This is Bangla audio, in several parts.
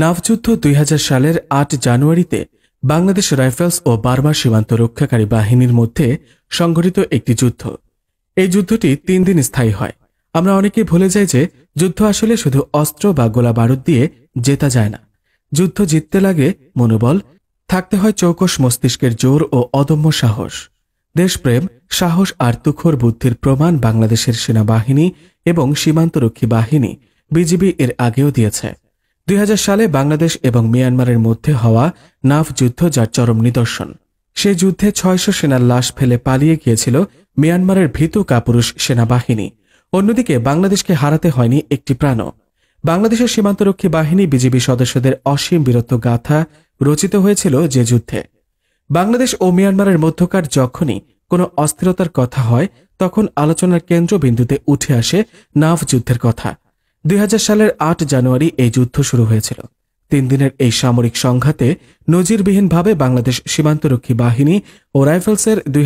নাভযুদ্ধ দুই সালের আট জানুয়ারিতে বাংলাদেশ রাইফেলস ও বার্মা সীমান্ত রক্ষাকারী বাহিনীর মধ্যে সংঘটিত একটি যুদ্ধ এই যুদ্ধটি তিন দিন স্থায়ী হয় আমরা অনেকে ভুলে যাই যে যুদ্ধ আসলে শুধু অস্ত্র বা গোলা বারুদ দিয়ে জেতা যায় না যুদ্ধ জিততে লাগে মনোবল থাকতে হয় চৌকস মস্তিষ্কের জোর ও অদম্য সাহস দেশপ্রেম সাহস আর তুখর বুদ্ধির প্রমাণ বাংলাদেশের সেনাবাহিনী এবং সীমান্তরক্ষী বাহিনী বিজিবি এর আগেও দিয়েছে দুই সালে বাংলাদেশ এবং মিয়ানমারের মধ্যে হওয়া নাফ যুদ্ধ যার চরম নিদর্শন সে যুদ্ধে ছয়শ সেনার লাশ ফেলে পালিয়ে গিয়েছিল মিয়ানমারের ভীতু কাপুরুষ সেনাবাহিনী অন্যদিকে বাংলাদেশকে হারাতে হয়নি একটি প্রাণ বাংলাদেশের সীমান্তরক্ষী বাহিনী বিজিবি সদস্যদের অসীম বীরত্ব গাথা রচিত হয়েছিল যে যুদ্ধে বাংলাদেশ ও মিয়ানমারের মধ্যকার যখনই কোনো অস্থিরতার কথা হয় তখন আলোচনার কেন্দ্রবিন্দুতে উঠে আসে নাফ যুদ্ধের কথা দুই সালের আট জানুয়ারি এই যুদ্ধ শুরু হয়েছিল তিন দিনের এই সামরিক সংঘাতে নজিরবিহীনভাবে বাংলাদেশ সীমান্তরক্ষী বাহিনী ও রাইফেলসের দুই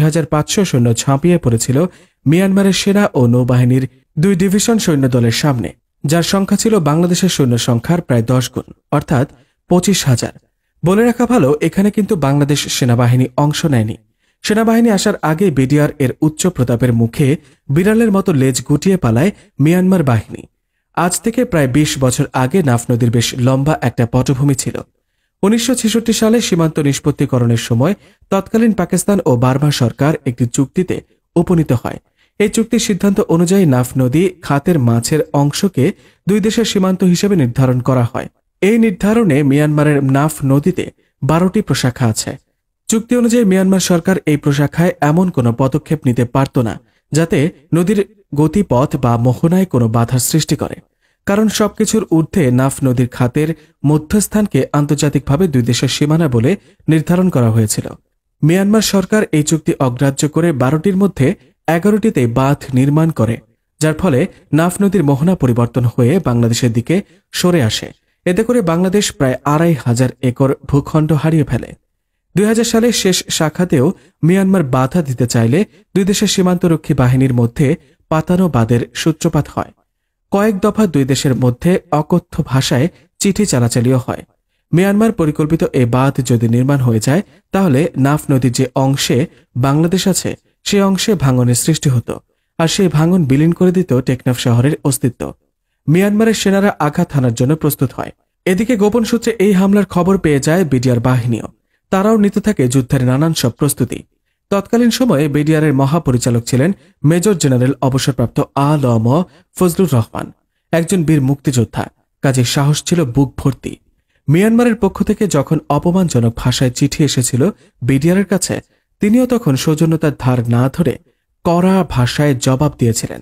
সৈন্য ঝাঁপিয়ে পড়েছিল মিয়ানমারের সেনা ও নৌবাহিনীর দুই ডিভিশন সৈন্য দলের সামনে যার সংখ্যা ছিল বাংলাদেশের সৈন্য সংখ্যার প্রায় দশ গুণ অর্থাৎ পঁচিশ হাজার বলে রাখা ভালো এখানে কিন্তু বাংলাদেশ সেনাবাহিনী অংশ নেয়নি সেনাবাহিনী আসার আগে বিডিআর এর উচ্চ প্রতাপের মুখে বিড়ালের মতো লেজ গুটিয়ে পালায় মিয়ানমার বাহিনী আজ থেকে প্রায় ২০ বছর আগে নাফ নদীর বেশ লম্বা একটা পটভূমি ছিল উনিশশো সালে সীমান্ত নিষ্পত্তিকরণের সময় তৎকালীন পাকিস্তান ও বার্মা সরকার একটি চুক্তিতে উপনীত হয় এই চুক্তির সিদ্ধান্ত অনুযায়ী নাফ নদী খাতের মাছের অংশকে দুই দেশের সীমান্ত হিসেবে নির্ধারণ করা হয় এই নির্ধারণে মিয়ানমারের নাফ নদীতে বারোটি প্রশাখা আছে চুক্তি অনুযায়ী মিয়ানমার সরকার এই প্রশাখায় এমন কোনো পদক্ষেপ নিতে পারত না যাতে নদীর গতিপথ বা মোহনায় কোনো বাধার সৃষ্টি করে কারণ সবকিছুর ঊর্ধ্বে নাফ নদীর খাতের মধ্যস্থানকে আন্তর্জাতিকভাবে দুই দেশের সীমানা বলে নির্ধারণ করা হয়েছিল মিয়ানমার সরকার এই চুক্তি অগ্রাহ্য করে বারোটির মধ্যে এগারোটিতে বাঁধ নির্মাণ করে যার ফলে নাফ নদীর মোহনা পরিবর্তন হয়ে বাংলাদেশের দিকে সরে আসে এতে করে বাংলাদেশ প্রায় আড়াই হাজার একর ভূখণ্ড হারিয়ে ফেলে দুই সালের শেষ শাখাতেও মিয়ানমার বাধা দিতে চাইলে দুই দেশের সীমান্তরক্ষী বাহিনীর মধ্যে পাতানো বাদের সূত্রপাত হয় কয়েক দফা দুই দেশের মধ্যে অকথ্য ভাষায় চিঠি চালাচালিও হয় মিয়ানমার পরিকল্পিত এ বাঁধ যদি নির্মাণ হয়ে যায় তাহলে নাফ নদীর যে অংশে বাংলাদেশ আছে সে অংশে ভাঙনের সৃষ্টি হতো আর সেই ভাঙন বিলীন করে দিত টেকনাফ শহরের অস্তিত্ব মিয়ানমারের সেনারা আঘাত হানার জন্য প্রস্তুত হয় এদিকে গোপন সূত্রে এই হামলার খবর পেয়ে যায় বিডিআর বাহিনীও তারাও নিতে থাকে যুদ্ধের নানান সব প্রস্তুতি তৎকালীন সময়ে বিডিআরের মহাপরিচালক ছিলেন মেজর জেনারেল অবসরপ্রাপ্ত আল ম ফজলুর রহমান একজন বীর মুক্তিযোদ্ধা কাজে সাহস ছিল বুক ভর্তি মিয়ানমারের পক্ষ থেকে যখন অপমানজনক ভাষায় চিঠি এসেছিল বিডিআরের কাছে তিনিও তখন সৌজন্যতার ধার না ধরে কড়া ভাষায় জবাব দিয়েছিলেন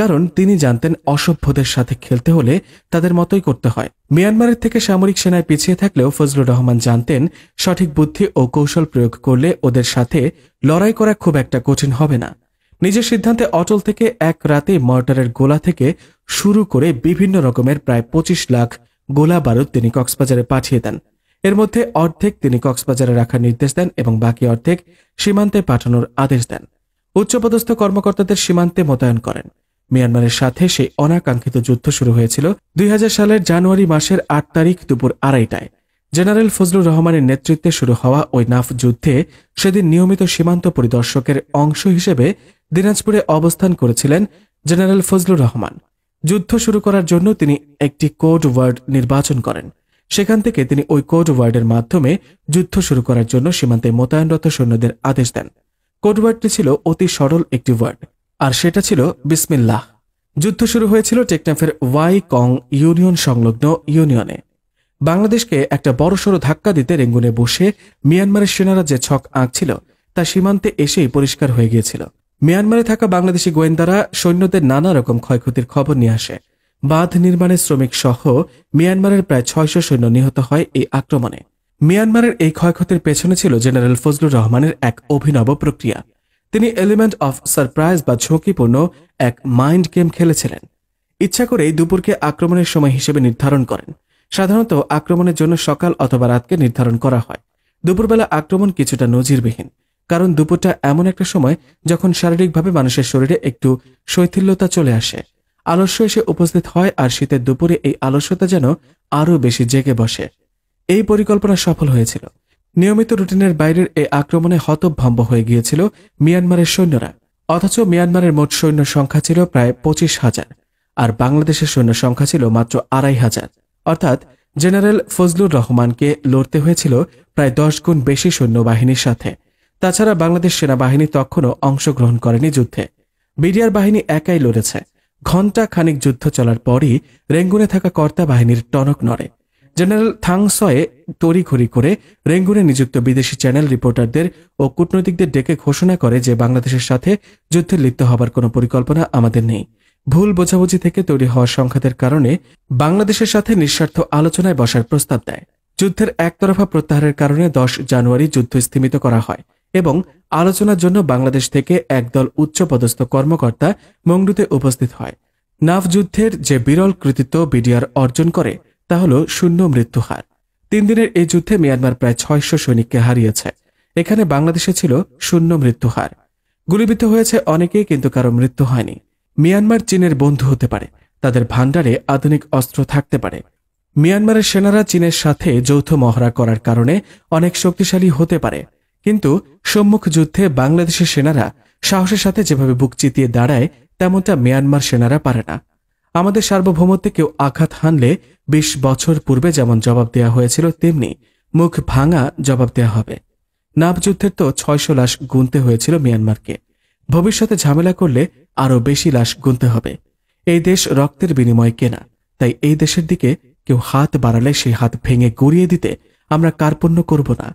কারণ তিনি জানতেন অসভ্যদের সাথে খেলতে হলে তাদের মতোই করতে হয় মিয়ানমারের থেকে সামরিক সেনায় পিছিয়ে থাকলেও ফজলুর রহমান জানতেন সঠিক বুদ্ধি ও কৌশল প্রয়োগ করলে ওদের সাথে লড়াই করা খুব একটা কঠিন হবে না নিজের সিদ্ধান্তে অটল থেকে এক রাতে মর্টারের গোলা থেকে শুরু করে বিভিন্ন রকমের প্রায় পঁচিশ লাখ গোলা বারুদ তিনি কক্সবাজারে পাঠিয়ে দেন এর মধ্যে অর্ধেক তিনি কক্সবাজারে রাখার নির্দেশ দেন এবং বাকি অর্ধেক সীমান্তে পাঠানোর আদেশ দেন উচ্চপদস্থ কর্মকর্তাদের সীমান্তে মোতায়েন করেন মিয়ানমারের সাথে সেই অনাকাঙ্ক্ষিত যুদ্ধ শুরু হয়েছিল দুই সালের জানুয়ারি মাসের আট তারিখ দুপুর আড়াইটায় জেনারেল ফজলুর রহমানের নেতৃত্বে শুরু হওয়া ওই নাফ যুদ্ধে সেদিন নিয়মিত সীমান্ত পরিদর্শকের অংশ হিসেবে দিনাজপুরে অবস্থান করেছিলেন জেনারেল ফজলুর রহমান যুদ্ধ শুরু করার জন্য তিনি একটি কোড ওয়ার্ড নির্বাচন করেন সেখান থেকে তিনি ওই কোড ওয়ার্ডের মাধ্যমে যুদ্ধ শুরু করার জন্য সীমান্তে মোতায়েনরত সৈন্যদের আদেশ দেন কোড ওয়ার্ডটি ছিল অতি সরল একটি ওয়ার্ড আর সেটা ছিল বিসমিল্লাহ যুদ্ধ শুরু হয়েছিল টেকনাফের ওয়াই কং ইউনিয়ন সংলগ্ন ইউনিয়নে বাংলাদেশকে একটা বড়সড় ধাক্কা দিতে রেঙ্গুনে বসে মিয়ানমারের সেনারা যে ছক আঁকছিল তা সীমান্তে এসেই পরিষ্কার হয়ে গিয়েছিল মিয়ানমারে থাকা বাংলাদেশি গোয়েন্দারা সৈন্যদের নানা রকম ক্ষয়ক্ষতির খবর নিয়ে আসে বাঁধ নির্মাণের শ্রমিক সহ মিয়ানমারের প্রায় ছয়শ সৈন্য নিহত হয় এই আক্রমণে মিয়ানমারের এই ক্ষয়ক্ষতির পেছনে ছিল জেনারেল ফজলুর রহমানের এক অভিনব প্রক্রিয়া তিনি এলিমেন্ট অফ সারপ্রাইজ বা ঝুঁকিপূর্ণ এক মাইন্ড গেম খেলেছিলেন ইচ্ছা করেই দুপুরকে আক্রমণের সময় হিসেবে নির্ধারণ করেন সাধারণত আক্রমণের জন্য সকাল অথবা রাতকে নির্ধারণ করা হয় দুপুরবেলা আক্রমণ কিছুটা নজিরবিহীন কারণ দুপুরটা এমন একটা সময় যখন শারীরিকভাবে মানুষের শরীরে একটু শৈথিল্যতা চলে আসে আলস্য এসে উপস্থিত হয় আর শীতের দুপুরে এই আলস্যতা যেন আরও বেশি জেগে বসে এই পরিকল্পনা সফল হয়েছিল নিয়মিত রুটিনের বাইরের এই আক্রমণে হতভম্ব হয়ে গিয়েছিল মিয়ানমারের সৈন্যরা অথচ মিয়ানমারের মোট সৈন্য সংখ্যা ছিল প্রায় পঁচিশ হাজার আর বাংলাদেশের সৈন্য সংখ্যা ছিল মাত্র আড়াই হাজার অর্থাৎ জেনারেল ফজলুর রহমানকে লড়তে হয়েছিল প্রায় দশ গুণ বেশি সৈন্যবাহিনীর সাথে তাছাড়া বাংলাদেশ সেনাবাহিনী তখনও অংশগ্রহণ করেনি যুদ্ধে বিডিআর বাহিনী একাই লড়েছে ঘণ্টা খানিক যুদ্ধ চলার পরই রেঙ্গুনে থাকা কর্তা বাহিনীর টনক নড়ে জেনারেল থাংসয়ে তড়িঘড়ি করে রেঙ্গুনে নিযুক্ত বিদেশি চ্যানেল রিপোর্টারদের ও কূটনৈতিকদের ডেকে ঘোষণা করে যে বাংলাদেশের সাথে যুদ্ধে লিপ্ত হবার কোনো পরিকল্পনা আমাদের নেই ভুল বোঝাবুঝি থেকে তৈরি হওয়া সংঘাতের কারণে বাংলাদেশের সাথে নিঃস্বার্থ আলোচনায় বসার প্রস্তাব দেয় যুদ্ধের একতরফা প্রত্যাহারের কারণে দশ জানুয়ারি যুদ্ধ স্থিমিত করা হয় এবং আলোচনার জন্য বাংলাদেশ থেকে একদল উচ্চপদস্থ কর্মকর্তা মংডুতে উপস্থিত হয় নাফ যুদ্ধের যে বিরল কৃতিত্ব বিডিআর অর্জন করে তা হল শূন্য মৃত্যুহার তিন দিনের এই যুদ্ধে মিয়ানমার প্রায় ছয়শ সৈনিককে হারিয়েছে এখানে বাংলাদেশে ছিল শূন্য মৃত্যুহার গুলিবিদ্ধ হয়েছে অনেকেই কিন্তু কারো মৃত্যু হয়নি মিয়ানমার চীনের বন্ধু হতে পারে তাদের ভাণ্ডারে আধুনিক অস্ত্র থাকতে পারে মিয়ানমারের সেনারা চীনের সাথে যৌথ মহড়া করার কারণে অনেক শক্তিশালী হতে পারে কিন্তু সম্মুখ যুদ্ধে বাংলাদেশের সেনারা সাহসের সাথে যেভাবে বুক চিতিয়ে দাঁড়ায় তেমনটা মিয়ানমার সেনারা পারে না আমাদের সার্বভৌমত্বে কেউ আঘাত হানলে বিশ বছর পূর্বে যেমন জবাব দেয়া হয়েছিল তেমনি মুখ ভাঙা জবাব দেয়া হবে নাপযুদ্ধের তো ছয়শো লাশ গুনতে হয়েছিল মিয়ানমারকে ভবিষ্যতে ঝামেলা করলে আরও বেশি লাশ গুনতে হবে এই দেশ রক্তের বিনিময়ে কেনা তাই এই দেশের দিকে কেউ হাত বাড়ালে সেই হাত ভেঙে গড়িয়ে দিতে আমরা কার্পণ্য করব না